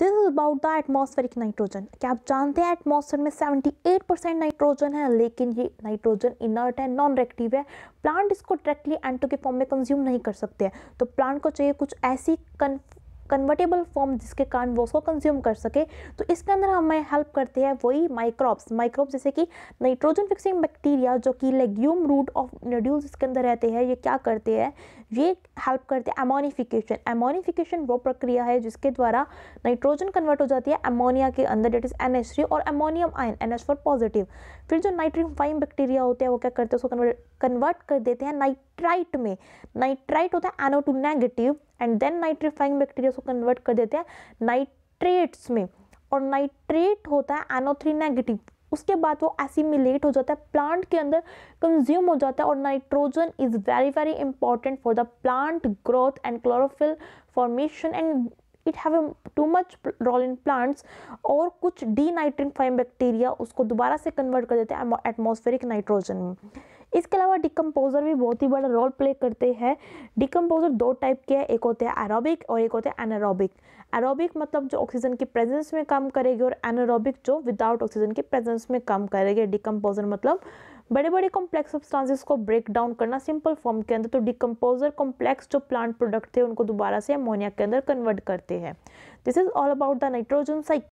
this is about the atmospheric nitrogen क्या आप जानते हैं एटमोसफेयर में 78 परसेंट नाइट्रोजन है लेकिन ये नाइट्रोजन इनर्ट है नॉन रेक्टिव है प्लांट इसको डायरेक्टली एंटो के फॉर्म में कंज्यूम नहीं कर सकते हैं तो प्लांट को चाहिए कुछ ऐसी कन्फ कन्वर्टेबल फॉर्म जिसके कारण वो उसको कंज्यूम कर सके तो इसके अंदर हमें हेल्प करते हैं वही माइक्रोब्स माइक्रोब्स जैसे कि नाइट्रोजन फिक्सिंग बैक्टीरिया जो कि लेग्यूम रूट ऑफ नड्यूल्स इसके अंदर रहते हैं ये क्या करते हैं ये हेल्प करते हैं एमोनीफिकेशन एमोनीफिकेशन वो प्रक्रिया है जिसके द्वारा नाइट्रोजन कन्वर्ट हो जाती है एमोनिया के अंदर डेट इज एन और ammonium ion N H positive फिर जो नाइट्रीफाइम बैक्टीरिया होते हैं वो क्या करते हैं उसको कन्वर्ट कर देते हैं नाइट नाइट्राइट में नाइट्राइट होता है NO two negative and then nitrifying bacteria को कन्वर्ट कर देते हैं नाइट्रेट्स में और नाइट्रेट होता है एनो थ्री नेगेटिव उसके बाद वो एसिमिलेट हो जाता है प्लांट के अंदर कंज्यूम हो जाता है और nitrogen is very very important for the plant growth and chlorophyll formation and it have too much role in plants और कुछ डी नाइट्रिंग फाइम बैक्टीरिया उसको दोबारा से कन्वर्ट कर देते हैं एटमोस्फेरिक नाइट्रोजन में इसके अलावा डिकम्पोज़र भी बहुत ही बड़ा रोल प्ले करते हैं डिकम्पोज़र दो टाइप के हैं एक होते हैं एरोबिक और एक होते हैं एनारोबिक एरोबिक मतलब जो ऑक्सीजन की प्रेजेंस में काम करेगी और एनारोबिक जो विदाउट ऑक्सीजन के प्रेजेंस में काम करेगी डिकम्पोज़र मतलब बड़े बड़े कॉम्प्लेक्स सब्सटेंसेस को ब्रेक डाउन करना सिंपल फॉर्म के अंदर तो डिकम्पोजर कॉम्प्लेक्स जो प्लांट प्रोडक्ट थे उनको दोबारा से अमोनिया के अंदर कन्वर्ट करते हैं this is all about the nitrogen cycle